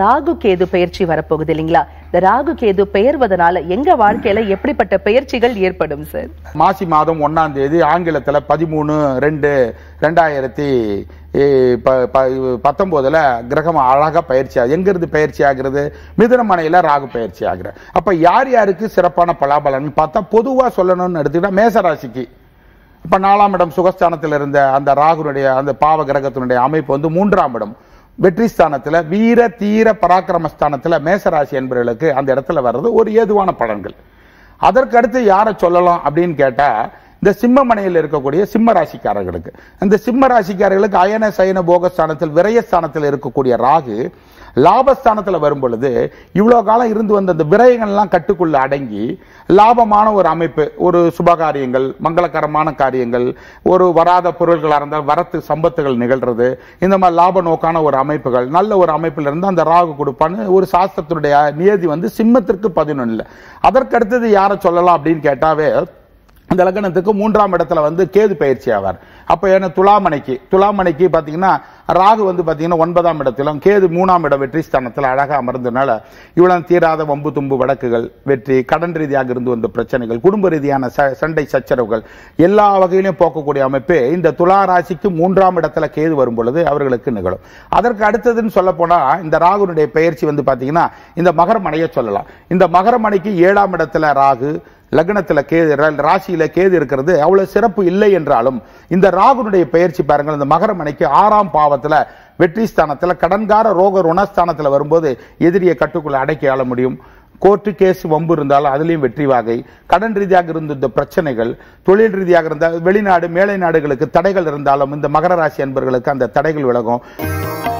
ராகு கேது பயிற்சி வரப்போகுது இல்லைங்களா இந்த ராகு கேது பெயர்வதனால எங்க வாழ்க்கையில எப்படிப்பட்ட பயிற்சிகள் ஏற்படும் சார் மாசி மாதம் ஒன்னாம் தேதி ஆங்கிலத்துல பதிமூணு ரெண்டு ரெண்டாயிரத்தி பத்தொம்போதில் கிரகம் அழகாக பயிற்சி ஆகுது எங்கிருந்து பயிற்சி ஆகிறது மிதுனமனையில ராகு பயிற்சி ஆகிற அப்போ யார் யாருக்கு சிறப்பான பலாபலன் பார்த்தா பொதுவாக சொல்லணும்னு எடுத்துக்கிட்டால் மேசராசிக்கு இப்போ நாலாம் இடம் சுகஸ்தானத்தில் இருந்த அந்த ராகுனுடைய அந்த பாவ கிரகத்தினுடைய அமைப்பு வந்து மூன்றாம் இடம் வெற்றி ஸ்தானத்தில் வீர தீர பராக்கிரம ஸ்தானத்தில் மேசராசி என்பவர்களுக்கு அந்த இடத்துல வர்றது ஒரு ஏதுவான பலன்கள் அதற்கடுத்து யாரை சொல்லலாம் அப்படின்னு கேட்டால் இந்த சிம்மமனையில் இருக்கக்கூடிய சிம்ம ராசிக்காரர்களுக்கு இந்த சிம்ம ராசிக்காரர்களுக்கு அயன சயன போகஸ்தானத்தில் விரயஸ்தானத்தில் இருக்கக்கூடிய ராகு லாபஸ்தானத்தில் வரும் பொழுது இவ்வளோ காலம் இருந்து வந்த இந்த விரயங்கள்லாம் கட்டுக்குள்ள அடங்கி லாபமான ஒரு அமைப்பு ஒரு சுபகாரியங்கள் மங்களகரமான காரியங்கள் ஒரு வராத பொருள்களாக இருந்தால் வரத்து சம்பத்துகள் நிகழ்றது இந்த மாதிரி லாப நோக்கான ஒரு அமைப்புகள் நல்ல ஒரு அமைப்பில் இருந்து அந்த ராகு கொடுப்பான்னு ஒரு சாஸ்திரத்தினுடைய நியதி வந்து சிம்மத்திற்கு இல்லை அதற்கடுத்தது யாரை சொல்லலாம் அப்படின்னு கேட்டாவே அந்த லக்னத்துக்கு மூன்றாம் இடத்துல வந்து கேது பயிற்சி ஆவார் அப்போ ஏன்னா துலாமணிக்கு துலாமணிக்கு பார்த்தீங்கன்னா ராகு வந்து பார்த்தீங்கன்னா ஒன்பதாம் இடத்திலும் கேது மூணாம் இடம் வெற்றி ஸ்தானத்தில் அழகாக அமர்ந்ததுனால இவ்வளோ தீராத வம்பு தும்பு வழக்குகள் வெற்றி கடன் ரீதியாக இருந்து வந்த பிரச்சனைகள் குடும்ப ரீதியான சண்டை சச்சரவுகள் எல்லா வகையிலையும் போக்கக்கூடிய அமைப்பு இந்த துலா ராசிக்கு மூன்றாம் இடத்துல கேது வரும் பொழுது அவர்களுக்கு நிகழும் அதற்கு அடுத்ததுன்னு சொல்ல போனால் இந்த ராகுனுடைய பயிற்சி வந்து பார்த்தீங்கன்னா இந்த மகரமனையை சொல்லலாம் இந்த மகரமனைக்கு ஏழாம் இடத்துல ராகு லக்னத்தில் கேது ராசியில் கேது இருக்கிறது அவ்வளோ சிறப்பு இல்லை என்றாலும் இந்த ராகுனுடைய பயிற்சி பாருங்கள் இந்த மகரமனைக்கு ஆறாம் பாவத்தில் வெற்றி ஸ்தானத்தில் கடன்கார ரோக ருணஸ்தானத்தில் வரும்போது எதிரியை கட்டுக்குள்ள அடக்கி ஆள முடியும் கோர்ட்டு கேஸ் வம்பு இருந்தாலும் அதுலேயும் வெற்றி வாகை கடன் ரீதியாக இருந்த பிரச்சனைகள் தொழில் ரீதியாக இருந்தால் வெளிநாடு மேலை நாடுகளுக்கு தடைகள் இருந்தாலும் இந்த மகர ராசி அன்பர்களுக்கு அந்த தடைகள் விலகும்